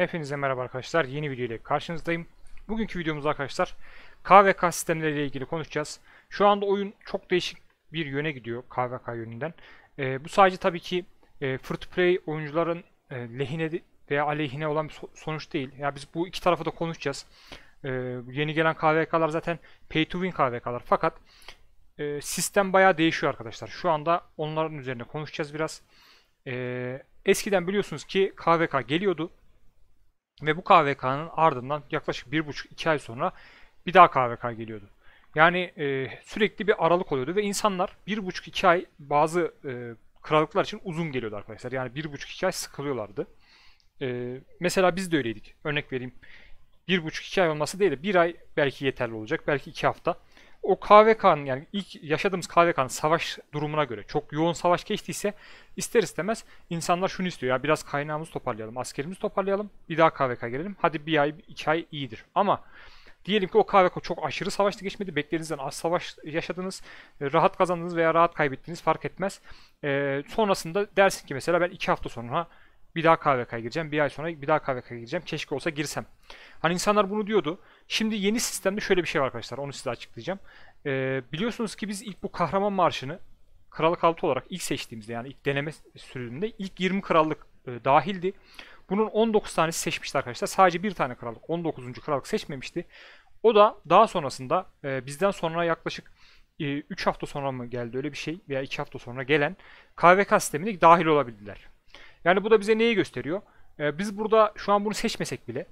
Hepinize merhaba arkadaşlar. Yeni video ile karşınızdayım. Bugünkü videomuzda arkadaşlar KVK sistemleriyle ilgili konuşacağız. Şu anda oyun çok değişik bir yöne gidiyor KVK yönünden. E, bu sadece tabii ki e, free to play oyuncuların e, lehine veya aleyhine olan bir sonuç değil. Ya yani biz bu iki tarafı da konuşacağız. E, yeni gelen KVK'lar zaten pay to win KVK'lar. Fakat e, sistem bayağı değişiyor arkadaşlar. Şu anda onların üzerine konuşacağız biraz. E, eskiden biliyorsunuz ki KVK geliyordu ve bu KVK'nın ardından yaklaşık 1,5-2 ay sonra bir daha KVK geliyordu. Yani e, sürekli bir aralık oluyordu ve insanlar 1,5-2 ay bazı e, krallıklar için uzun geliyordu arkadaşlar. Yani 1,5-2 ay sıkılıyorlardı. E, mesela biz de öyleydik. Örnek vereyim. 1,5-2 ay olması değil de 1 ay belki yeterli olacak. Belki 2 hafta o KVK'nın yani ilk yaşadığımız KVK'nın savaş durumuna göre çok yoğun savaş geçtiyse ister istemez insanlar şunu istiyor ya biraz kaynağımızı toparlayalım, askerimizi toparlayalım, bir daha KVK gelelim. Hadi bir ay, iki ay iyidir. Ama diyelim ki o KVK çok aşırı savaşta geçmedi, beklediğinizden az savaş yaşadınız, e, rahat kazandınız veya rahat kaybettiniz fark etmez. E, sonrasında dersin ki mesela ben iki hafta sonra bir daha KVK'ya gireceğim, bir ay sonra bir daha KVK'ya gireceğim, keşke olsa girsem. Hani insanlar bunu diyordu. Şimdi yeni sistemde şöyle bir şey var arkadaşlar. Onu size açıklayacağım. Ee, biliyorsunuz ki biz ilk bu kahraman marşını krallık altı olarak ilk seçtiğimizde yani ilk deneme sürümünde ilk 20 krallık e, dahildi. Bunun 19 tanesi seçmişti arkadaşlar. Sadece bir tane krallık 19. krallık seçmemişti. O da daha sonrasında e, bizden sonra yaklaşık e, 3 hafta sonra mı geldi öyle bir şey veya 2 hafta sonra gelen KVK sistemine dahil olabildiler. Yani bu da bize neyi gösteriyor? E, biz burada şu an bunu seçmesek bile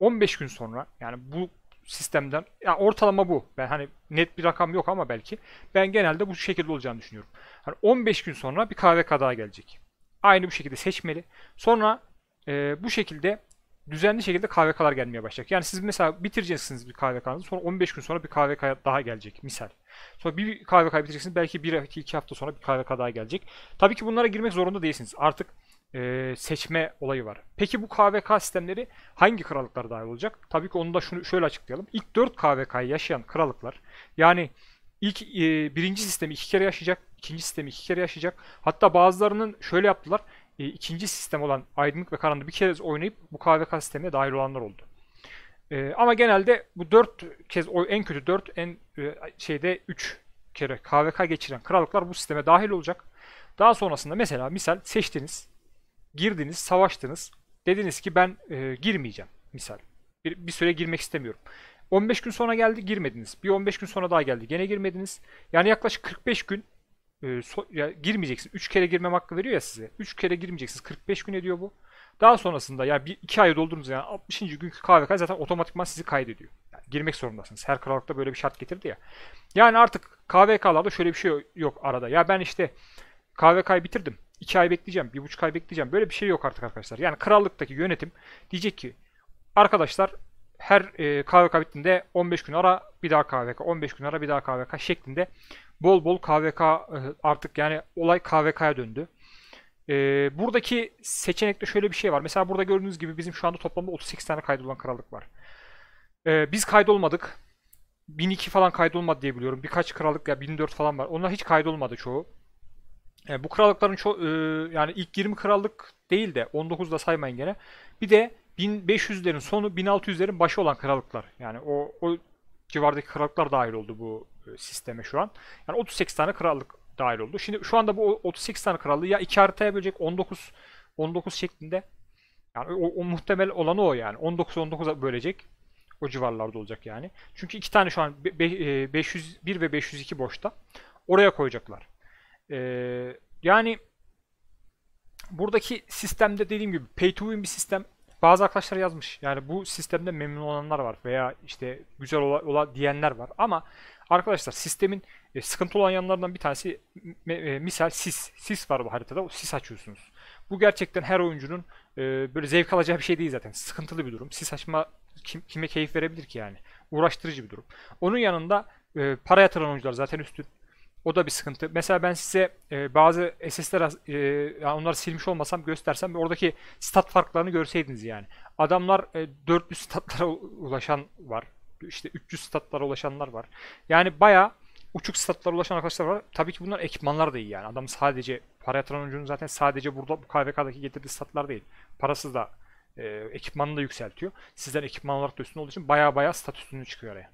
15 gün sonra yani bu sistemden yani ortalama bu. Ben hani net bir rakam yok ama belki ben genelde bu şekilde olacağını düşünüyorum. Hani 15 gün sonra bir KVK daha gelecek. Aynı bu şekilde seçmeli. Sonra e, bu şekilde düzenli şekilde KVK'lar gelmeye başlayacak. Yani siz mesela bitireceksiniz bir KVK'nızı sonra 15 gün sonra bir KVK daha gelecek misal. Sonra bir KVK bitireceksiniz belki 1-2 hafta sonra bir KVK daha gelecek. Tabii ki bunlara girmek zorunda değilsiniz. Artık e, seçme olayı var. Peki bu KVK sistemleri hangi krallıklara dahil olacak? Tabii ki onu da şunu şöyle açıklayalım. İlk 4 KVK'yı yaşayan krallıklar yani ilk e, birinci sistemi iki kere yaşayacak, ikinci sistemi iki kere yaşayacak. Hatta bazılarının şöyle yaptılar. E, ikinci sistem olan aydınlık ve karanlık bir kez oynayıp bu KVK sistemine dahil olanlar oldu. E, ama genelde bu 4 kez en kötü 4 en e, şeyde 3 kere KVK geçiren krallıklar bu sisteme dahil olacak. Daha sonrasında mesela misal seçtiniz girdiniz, savaştınız. Dediniz ki ben e, girmeyeceğim misal. Bir, bir süre girmek istemiyorum. 15 gün sonra geldi girmediniz. Bir 15 gün sonra daha geldi gene girmediniz. Yani yaklaşık 45 gün e, so, ya, girmeyeceksin. 3 kere girmem hakkı veriyor ya size. 3 kere girmeyeceksiniz. 45 gün ediyor bu. Daha sonrasında ya bir, iki ayı doldurduğunuz yani 60. günkü KVK zaten otomatikman sizi kaydediyor. Yani girmek zorundasınız. Her krallıkta böyle bir şart getirdi ya. Yani artık KVK'larda şöyle bir şey yok arada. Ya ben işte KVK'yı bitirdim. 2 ay bekleyeceğim, 1,5 ay bekleyeceğim. Böyle bir şey yok artık arkadaşlar. Yani krallıktaki yönetim diyecek ki arkadaşlar her e, KVK bittiğinde 15 gün ara bir daha KVK, 15 gün ara bir daha KVK şeklinde bol bol KVK e, artık yani olay KVK'ya döndü. E, buradaki seçenekte şöyle bir şey var. Mesela burada gördüğünüz gibi bizim şu anda toplamda 38 tane kaydolan krallık var. E, biz kaydolmadık. 1002 falan kaydolmadı diye biliyorum. Birkaç krallık ya 1004 falan var. Onlar hiç kaydolmadı çoğu. E, bu krallıkların çok e, yani ilk 20 krallık değil de 19 da saymayın gene. Bir de 1500'lerin sonu 1600'lerin başı olan krallıklar. Yani o o civardaki krallıklar dahil oldu bu e, sisteme şu an. Yani 38 tane krallık dahil oldu. Şimdi şu anda bu 38 tane krallığı ya iki haritaya bölecek 19 19 şeklinde. Yani o, o muhtemel olanı o yani. 19 19'a bölecek. O civarlarda olacak yani. Çünkü iki tane şu an be, be, 501 e, ve 502 boşta. Oraya koyacaklar. Ee, yani buradaki sistemde dediğim gibi pay to win bir sistem. Bazı arkadaşlar yazmış. Yani bu sistemde memnun olanlar var veya işte güzel ola, ola diyenler var. Ama arkadaşlar sistemin e, sıkıntı olan yanlarından bir tanesi e, misal sis. Sis var bu haritada. O sis açıyorsunuz. Bu gerçekten her oyuncunun e, böyle zevk alacağı bir şey değil zaten. Sıkıntılı bir durum. Sis açma kim, kime keyif verebilir ki yani? Uğraştırıcı bir durum. Onun yanında e, para yatıran oyuncular zaten üstün. O da bir sıkıntı. Mesela ben size e, bazı SS'ler e, yani onları silmiş olmasam göstersem oradaki stat farklarını görseydiniz yani. Adamlar e, 400 statlara ulaşan var. İşte 300 statlara ulaşanlar var. Yani baya uçuk statlara ulaşan arkadaşlar var. Tabii ki bunlar ekipmanlar da iyi yani. Adam sadece para yatıran oyuncunun zaten sadece burada bu KVK'daki getirdiği statlar değil. Parasız da e, ekipmanını da yükseltiyor. Sizden ekipman olarak da üstün olduğu için baya baya statüsünü çıkıyor oraya.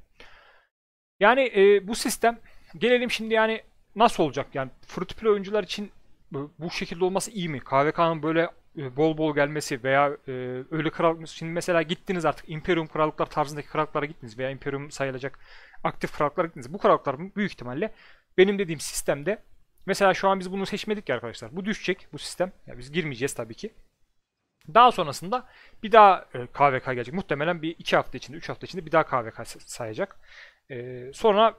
Yani e, bu sistem gelelim şimdi yani nasıl olacak? Yani free play oyuncular için bu şekilde olması iyi mi? KVK'nın böyle e, bol bol gelmesi veya e, öyle krallık şimdi mesela gittiniz artık imperium krallıklar tarzındaki krallıklara gittiniz veya imperium sayılacak aktif krallıklara gittiniz. Bu krallıklar büyük ihtimalle benim dediğim sistemde mesela şu an biz bunu seçmedik ya arkadaşlar. Bu düşecek bu sistem. Yani biz girmeyeceğiz tabii ki. Daha sonrasında bir daha e, KVK gelecek. Muhtemelen bir 2 hafta içinde, 3 hafta içinde bir daha KVK sayacak. E, sonra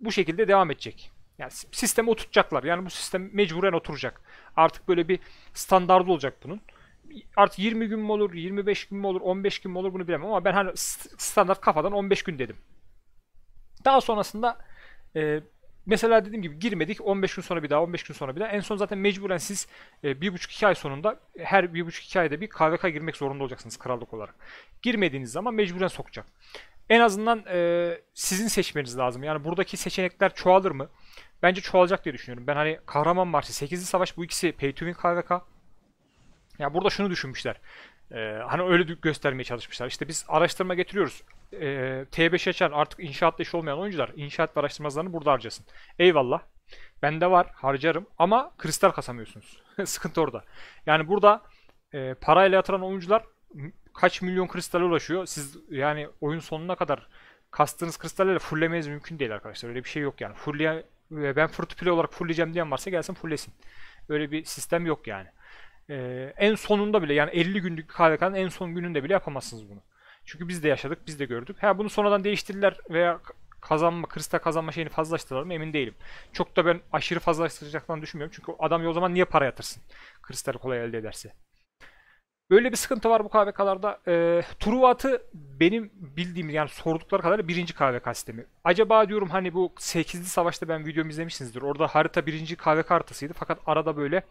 bu şekilde devam edecek. Yani sistemi oturtacaklar. Yani bu sistem mecburen oturacak. Artık böyle bir standardı olacak bunun. Artık 20 gün mü olur, 25 gün mü olur, 15 gün mü olur bunu bilemem ama ben hani standart kafadan 15 gün dedim. Daha sonrasında e, mesela dediğim gibi girmedik 15 gün sonra bir daha 15 gün sonra bir daha. En son zaten mecburen siz e, 1,5-2 ay sonunda her 1,5-2 ayda bir KVK girmek zorunda olacaksınız krallık olarak. Girmediğiniz zaman mecburen sokacak en azından e, sizin seçmeniz lazım. Yani buradaki seçenekler çoğalır mı? Bence çoğalacak diye düşünüyorum. Ben hani Kahraman Marşı, 8. Savaş bu ikisi Pay to Win KVK. Ya burada şunu düşünmüşler. Ee, hani öyle göstermeye çalışmışlar. İşte biz araştırma getiriyoruz. Ee, T5 açan artık inşaatla iş olmayan oyuncular inşaat ve araştırmacılarını burada harcasın. Eyvallah. Bende var harcarım ama kristal kasamıyorsunuz. Sıkıntı orada. Yani burada e, parayla yatıran oyuncular kaç milyon kristale ulaşıyor. Siz yani oyun sonuna kadar kastığınız kristallerle fullemeniz mümkün değil arkadaşlar. Öyle bir şey yok yani. Fulle, ben free olarak fulleyeceğim diyen varsa gelsin fullesin. Öyle bir sistem yok yani. Ee, en sonunda bile yani 50 günlük KVK'nın en son gününde bile yapamazsınız bunu. Çünkü biz de yaşadık, biz de gördük. Ha bunu sonradan değiştirdiler veya kazanma, kristal kazanma şeyini fazlaştılar mı emin değilim. Çok da ben aşırı fazlaştıracaklarını düşünmüyorum. Çünkü adam ya o zaman niye para yatırsın? Kristal kolay elde ederse. Böyle bir sıkıntı var bu KVK'larda. E, ee, Truvat'ı benim bildiğim yani sordukları kadar birinci KVK sistemi. Acaba diyorum hani bu 8'li savaşta ben videomu izlemişsinizdir. Orada harita birinci KVK haritasıydı. Fakat arada böyle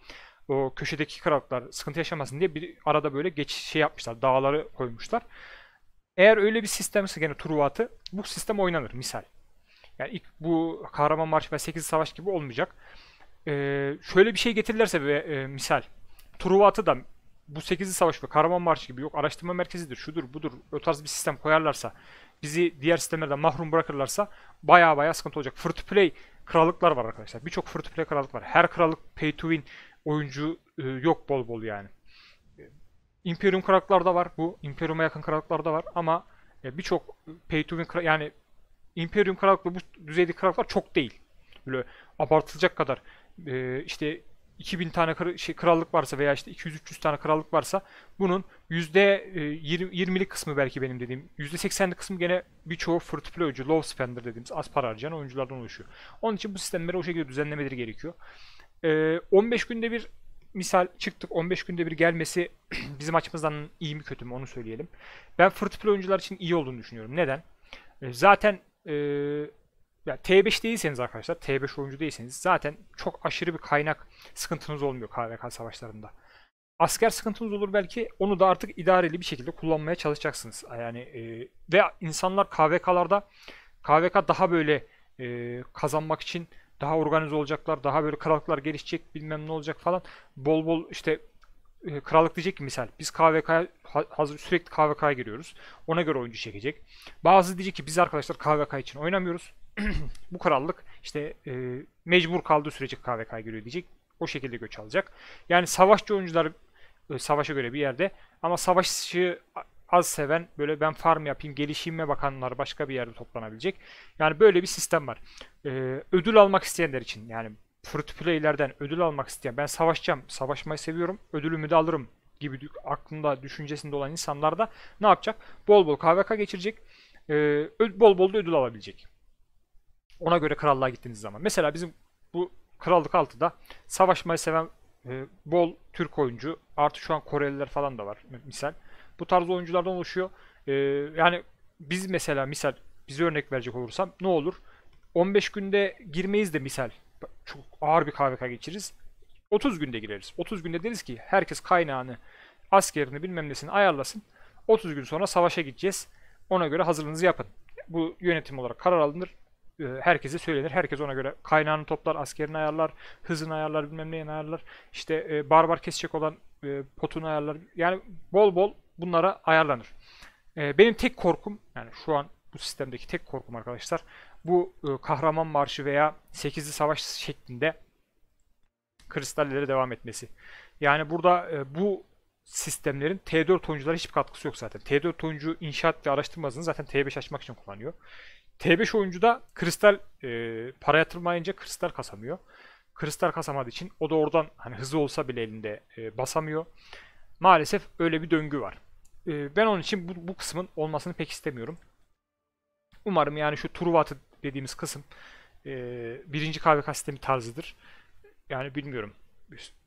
o köşedeki krallıklar sıkıntı yaşamasın diye bir arada böyle geçiş şey yapmışlar. Dağları koymuşlar. Eğer öyle bir sistem ise gene Truvat'ı bu sistem oynanır misal. Yani ilk bu Kahraman Marşı ve 8 Savaş gibi olmayacak. Ee, şöyle bir şey getirirlerse ve e, misal Truvat'ı da bu 8'li savaş ve marşı gibi yok araştırma merkezidir, şudur budur o tarz bir sistem koyarlarsa, bizi diğer sistemlerden mahrum bırakırlarsa baya baya sıkıntı olacak. Free to play krallıklar var arkadaşlar. Birçok free to play krallık var. Her krallık pay to win oyuncu e, yok bol bol yani. Imperium krallıklar da var bu. Imperium'a yakın krallıklar da var ama e, birçok pay to win yani Imperium krallıklı bu düzeyde krallıklar çok değil. Böyle abartılacak kadar e, işte 2000 tane şey, krallık varsa veya işte 200-300 tane krallık varsa bunun %20'lik e, kısmı belki benim dediğim %80'lik kısmı gene birçoğu free to play oyuncu, low spender dediğimiz az para harcayan oyunculardan oluşuyor. Onun için bu sistemleri o şekilde düzenlemeleri gerekiyor. 15 e, günde bir misal çıktık 15 günde bir gelmesi bizim açımızdan iyi mi kötü mü onu söyleyelim. Ben free to play oyuncular için iyi olduğunu düşünüyorum. Neden? E, zaten yani T5 değilseniz arkadaşlar, T5 oyuncu değilseniz zaten çok aşırı bir kaynak sıkıntınız olmuyor KVK savaşlarında. Asker sıkıntınız olur belki onu da artık idareli bir şekilde kullanmaya çalışacaksınız. Yani e, ve insanlar KVK'larda KVK daha böyle e, kazanmak için daha organize olacaklar, daha böyle krallıklar gelişecek, bilmem ne olacak falan. Bol bol işte e, krallık diyecek ki misal biz KVK hazır sürekli KVK'ya giriyoruz. Ona göre oyuncu çekecek. Bazı diyecek ki biz arkadaşlar KVK için oynamıyoruz. bu krallık işte e, mecbur kaldığı sürece KVK giriyor diyecek. O şekilde göç alacak. Yani savaşçı oyuncular e, savaşa göre bir yerde ama savaşçı az seven böyle ben farm yapayım gelişime bakanlar başka bir yerde toplanabilecek. Yani böyle bir sistem var. E, ödül almak isteyenler için yani free to play'lerden ödül almak isteyen ben savaşacağım, savaşmayı seviyorum, ödülümü de alırım gibi aklında, düşüncesinde olan insanlar da ne yapacak? Bol bol KVK geçirecek, e, bol bol da ödül alabilecek. Ona göre krallığa gittiğiniz zaman. Mesela bizim bu krallık altıda savaşmayı seven e, bol Türk oyuncu artı şu an Koreliler falan da var misal. Bu tarz oyunculardan oluşuyor. E, yani biz mesela misal bize örnek verecek olursam ne olur? 15 günde girmeyiz de misal çok ağır bir KVK geçiririz. 30 günde gireriz. 30 günde deriz ki herkes kaynağını, askerini bilmem nesini ayarlasın. 30 gün sonra savaşa gideceğiz. Ona göre hazırlığınızı yapın. Bu yönetim olarak karar alınır. E, herkese söylenir. Herkes ona göre kaynağını toplar, askerini ayarlar, hızını ayarlar, bilmem neyini ayarlar. İşte e, barbar kesecek olan e, potunu ayarlar. Yani bol bol bunlara ayarlanır. E, benim tek korkum, yani şu an bu sistemdeki tek korkum arkadaşlar, bu kahraman marşı veya 8'li savaş şeklinde kristallere devam etmesi. Yani burada bu sistemlerin T4 oyunculara hiçbir katkısı yok zaten. T4 oyuncu inşaat ve araştırma zaten T5 açmak için kullanıyor. T5 oyuncu da kristal e, para yatırmayınca kristal kasamıyor. Kristal kasamadığı için o da oradan hani hızlı olsa bile elinde e, basamıyor. Maalesef öyle bir döngü var. E, ben onun için bu, bu kısmın olmasını pek istemiyorum. Umarım yani şu Truvat'ı dediğimiz kısım e, birinci KVK sistemi tarzıdır. Yani bilmiyorum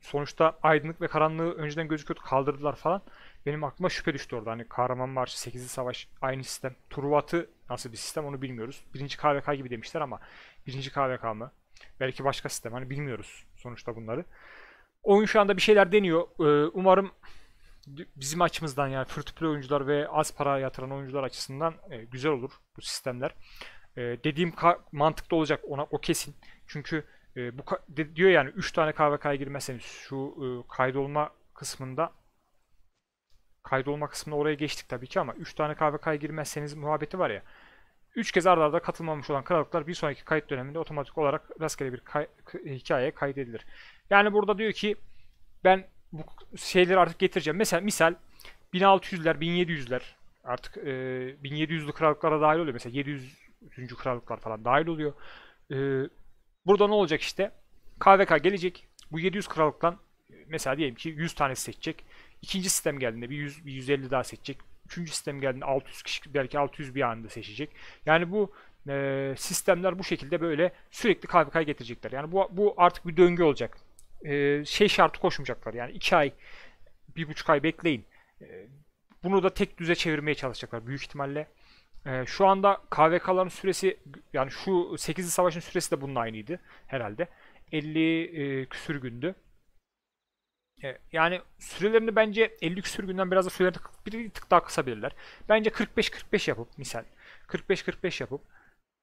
sonuçta aydınlık ve karanlığı önceden gözüküyordu kaldırdılar falan. Benim aklıma şüphe düştü orada. Hani kahraman Kahramanmaraş 8'li Savaş aynı sistem. Truvat'ı nasıl bir sistem onu bilmiyoruz. Birinci KVK gibi demişler ama birinci KVK mı? Belki başka sistem. Hani bilmiyoruz sonuçta bunları. Oyun şu anda bir şeyler deniyor. Ee, umarım bizim açımızdan yani free oyuncular ve az para yatıran oyuncular açısından e, güzel olur bu sistemler. E, dediğim mantıklı olacak ona o kesin. Çünkü e, bu de, diyor yani 3 tane KVK'ya girmezseniz şu e, kaydolma kısmında kaydolma kısmında oraya geçtik tabii ki ama 3 tane KVK'ya girmezseniz muhabbeti var ya. 3 kez arda arda katılmamış olan krallıklar bir sonraki kayıt döneminde otomatik olarak rastgele bir kay hikayeye kaydedilir. Yani burada diyor ki ben bu şeyleri artık getireceğim. Mesela misal 1600'ler, 1700'ler artık e, 1700'lü krallıklara dahil oluyor. Mesela 700. krallıklar falan dahil oluyor. E, Burada ne olacak işte? KVK gelecek. Bu 700 krallıktan mesela diyelim ki 100 tanesi seçecek. İkinci sistem geldiğinde bir, 100, bir 150 daha seçecek. Üçüncü sistem geldiğinde 600 kişi belki 600 bir anda seçecek. Yani bu e, sistemler bu şekilde böyle sürekli KVK'ya getirecekler. Yani bu, bu artık bir döngü olacak. E, şey şartı koşmayacaklar. Yani 2 ay, 1,5 ay bekleyin. E, bunu da tek düze çevirmeye çalışacaklar büyük ihtimalle. Ee, şu anda KVK'ların süresi yani şu 8. savaşın süresi de bunun aynıydı herhalde. 50 e, küsür gündü. E, yani sürelerini bence 50 küsür günden biraz da sürelerini bir tık daha kısabilirler. Bence 45-45 yapıp misal 45-45 yapıp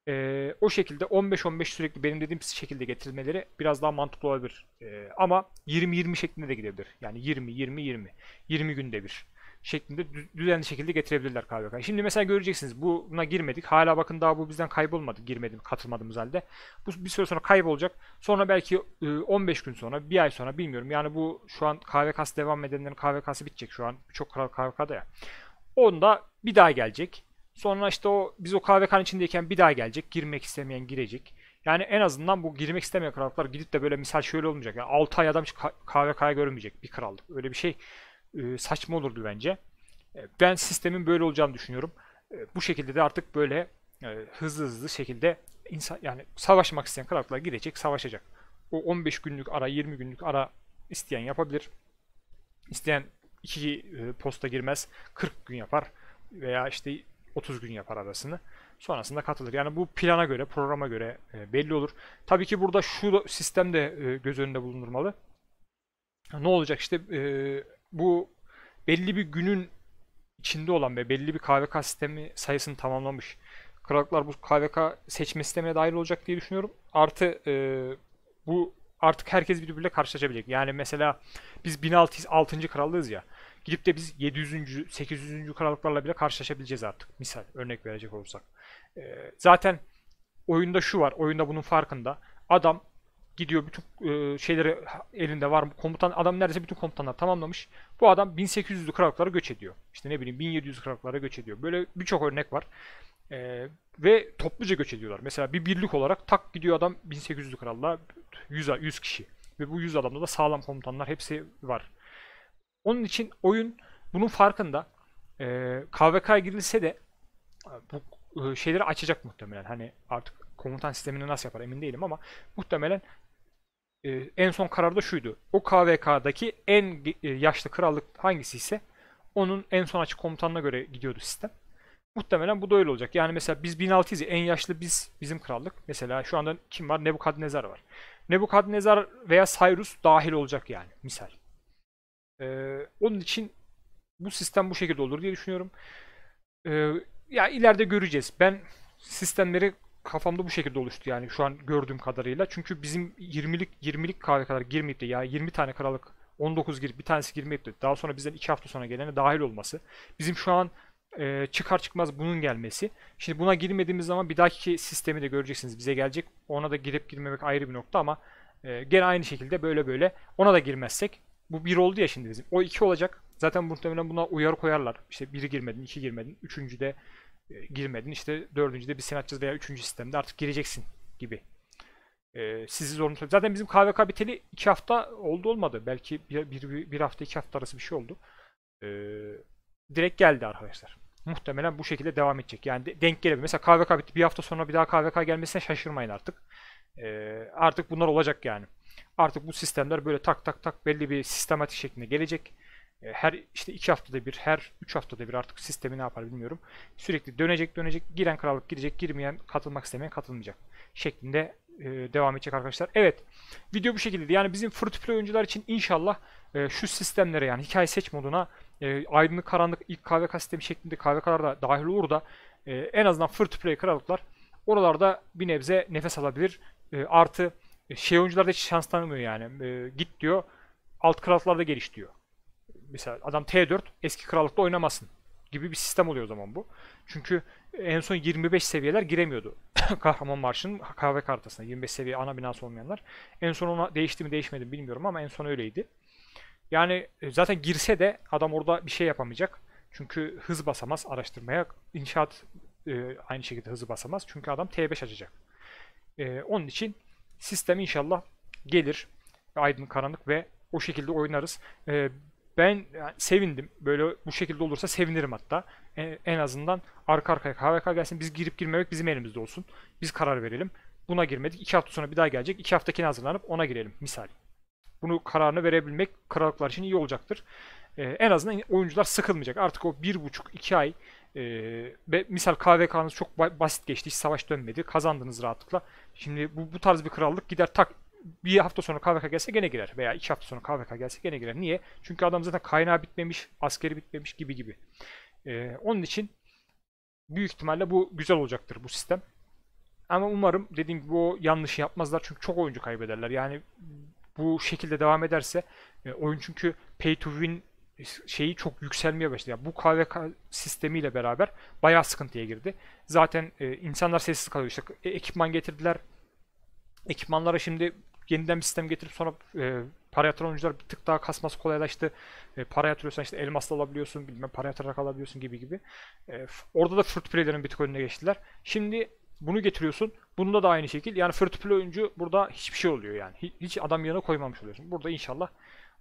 e, o şekilde 15-15 sürekli benim dediğim şekilde getirmeleri biraz daha mantıklı olabilir. E, ama 20-20 şeklinde de gidebilir. Yani 20-20-20. 20 günde bir şeklinde düzenli şekilde getirebilirler KVK. Şimdi mesela göreceksiniz bu, buna girmedik. Hala bakın daha bu bizden kaybolmadı. Girmedim, katılmadığımız halde. Bu bir süre sonra kaybolacak. Sonra belki 15 e, gün sonra, bir ay sonra bilmiyorum. Yani bu şu an KVK'sı devam edenlerin KVK'sı bitecek şu an. çok kral KVK'da ya. Onda bir daha gelecek. Sonra işte o biz o KVK'nın içindeyken bir daha gelecek. Girmek istemeyen girecek. Yani en azından bu girmek istemeyen krallıklar gidip de böyle misal şöyle olmayacak. Yani 6 ay adam hiç KVK'ya görünmeyecek bir krallık. Öyle bir şey e, saçma olurdu bence. E, ben sistemin böyle olacağını düşünüyorum. E, bu şekilde de artık böyle hızlı hızlı şekilde insan yani savaşmak isteyen krallıklar gidecek, savaşacak. O 15 günlük ara, 20 günlük ara isteyen yapabilir. İsteyen iki posta girmez, 40 gün yapar veya işte 30 gün yapar arasını. Sonrasında katılır. Yani bu plana göre, programa göre belli olur. Tabii ki burada şu sistem de göz önünde bulundurmalı. Ne olacak işte bu belli bir günün içinde olan ve belli bir KVK sistemi sayısını tamamlamış krallıklar bu KVK seçme sistemine dahil olacak diye düşünüyorum. Artı e, bu artık herkes birbiriyle karşılaşabilecek. Yani mesela biz 1606. krallığız ya. Gidip de biz 700. 800. krallıklarla bile karşılaşabileceğiz artık. Misal örnek verecek olursak. E, zaten oyunda şu var. Oyunda bunun farkında. Adam gidiyor bütün e, şeyleri elinde var. Komutan adam neredeyse bütün komutanlar tamamlamış. Bu adam 1800'lü krallıklara göç ediyor. İşte ne bileyim 1700 krallıklara göç ediyor. Böyle birçok örnek var. E, ve topluca göç ediyorlar. Mesela bir birlik olarak tak gidiyor adam 1800'lü kralla 100, 100 kişi. Ve bu 100 adamda da sağlam komutanlar hepsi var. Onun için oyun bunun farkında. E, KVK girilse de e, bu e, şeyleri açacak muhtemelen. Hani artık komutan sistemini nasıl yapar emin değilim ama muhtemelen e, en son da şuydu. O KVK'daki en e, yaşlı krallık hangisi ise onun en son açık komutanına göre gidiyordu sistem. Muhtemelen bu da öyle olacak. Yani mesela biz 1600 en yaşlı biz bizim krallık. Mesela şu anda kim var? Nebukadnezar var. Nebukadnezar veya Cyrus dahil olacak yani misal. Ee, onun için bu sistem bu şekilde olur diye düşünüyorum. Ee, ya ileride göreceğiz. Ben sistemleri kafamda bu şekilde oluştu yani şu an gördüğüm kadarıyla. Çünkü bizim 20'lik 20'lik kare kadar girmeyip de yani 20 tane karalık 19 girip bir tanesi girmeyip de daha sonra bizden 2 hafta sonra gelene dahil olması. Bizim şu an e, çıkar çıkmaz bunun gelmesi. Şimdi buna girmediğimiz zaman bir dahaki sistemi de göreceksiniz bize gelecek. Ona da girip girmemek ayrı bir nokta ama e, gene aynı şekilde böyle böyle ona da girmezsek bu bir oldu ya şimdi bizim. O iki olacak. Zaten muhtemelen buna uyarı koyarlar. İşte biri girmedin, iki girmedin. Üçüncü de e, girmedin. İşte dördüncüde bir sen veya üçüncü sistemde artık gireceksin gibi. Ee, sizi zorunlu Zaten bizim KVK biteli iki hafta oldu olmadı. Belki bir, bir, bir hafta iki hafta arası bir şey oldu. Ee, direkt geldi arkadaşlar. Muhtemelen bu şekilde devam edecek. Yani denk gelebilir. Mesela KVK bitti. Bir hafta sonra bir daha KVK gelmesine şaşırmayın artık. Ee, artık bunlar olacak yani. Artık bu sistemler böyle tak tak tak belli bir sistematik şeklinde gelecek. E, her işte iki haftada bir, her üç haftada bir artık sistemi ne yapar bilmiyorum. Sürekli dönecek dönecek, giren krallık girecek, girmeyen katılmak istemeyen katılmayacak şeklinde e, devam edecek arkadaşlar. Evet, video bu şekilde. Yani bizim free oyuncular için inşallah e, şu sistemlere yani hikaye seç moduna e, aydınlık karanlık ilk KVK sistemi şeklinde KVK'lar da dahil olur da e, en azından free krallıklar oralarda bir nebze nefes alabilir. E, artı e, şey oyuncular da hiç şans tanımıyor yani. E, git diyor, alt krallıklar da geliş diyor mesela adam T4 eski krallıkta oynamasın gibi bir sistem oluyor o zaman bu. Çünkü en son 25 seviyeler giremiyordu. Kahraman Marşı'nın kahve kartasına 25 seviye ana binası olmayanlar. En son ona değişti mi değişmedi mi bilmiyorum ama en son öyleydi. Yani e, zaten girse de adam orada bir şey yapamayacak. Çünkü hız basamaz araştırmaya. İnşaat e, aynı şekilde hızı basamaz. Çünkü adam T5 açacak. E, onun için sistem inşallah gelir. Aydın karanlık ve o şekilde oynarız. E, ben yani sevindim. Böyle bu şekilde olursa sevinirim hatta. En, en azından arka arkaya KVK gelsin. Biz girip girmemek bizim elimizde olsun. Biz karar verelim. Buna girmedik. İki hafta sonra bir daha gelecek. İki haftakine hazırlanıp ona girelim. Misal. Bunu kararını verebilmek krallıklar için iyi olacaktır. Ee, en azından oyuncular sıkılmayacak. Artık o bir buçuk iki ay e, ve misal KVK'nız çok basit geçti. Hiç savaş dönmedi. Kazandınız rahatlıkla. Şimdi bu, bu tarz bir krallık gider tak bir hafta sonra KVK gelse gene girer veya iki hafta sonra KVK gelse gene girer. Niye? Çünkü adam zaten kaynağı bitmemiş, askeri bitmemiş gibi gibi. Ee, onun için büyük ihtimalle bu güzel olacaktır bu sistem. Ama umarım dediğim gibi o yanlışı yapmazlar çünkü çok oyuncu kaybederler. Yani bu şekilde devam ederse e, oyun çünkü pay to win şeyi çok yükselmeye başladı. Yani bu KVK sistemiyle beraber bayağı sıkıntıya girdi. Zaten e, insanlar sessiz kalıyor. İşte e, ekipman getirdiler. Ekipmanlara şimdi yeniden bir sistem getirip sonra e, para yatıran oyuncular bir tık daha kasması kolaylaştı. E, para yatırıyorsan işte elmasla alabiliyorsun, bilmem para yatırarak alabiliyorsun gibi gibi. E, orada da free play'lerin bir tık önüne geçtiler. Şimdi bunu getiriyorsun. Bunda da aynı şekil. Yani free play oyuncu burada hiçbir şey oluyor yani. Hiç adam yanına koymamış oluyorsun. Burada inşallah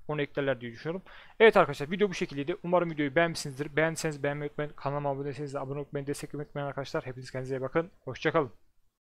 onu eklerler diye düşünüyorum. Evet arkadaşlar video bu şekildeydi. Umarım videoyu beğenmişsinizdir. Beğenseniz beğenmeyi unutmayın. Kanalıma abone değilseniz de abone olmayı, desteklemeyi unutmayın arkadaşlar. Hepiniz kendinize iyi bakın. Hoşçakalın.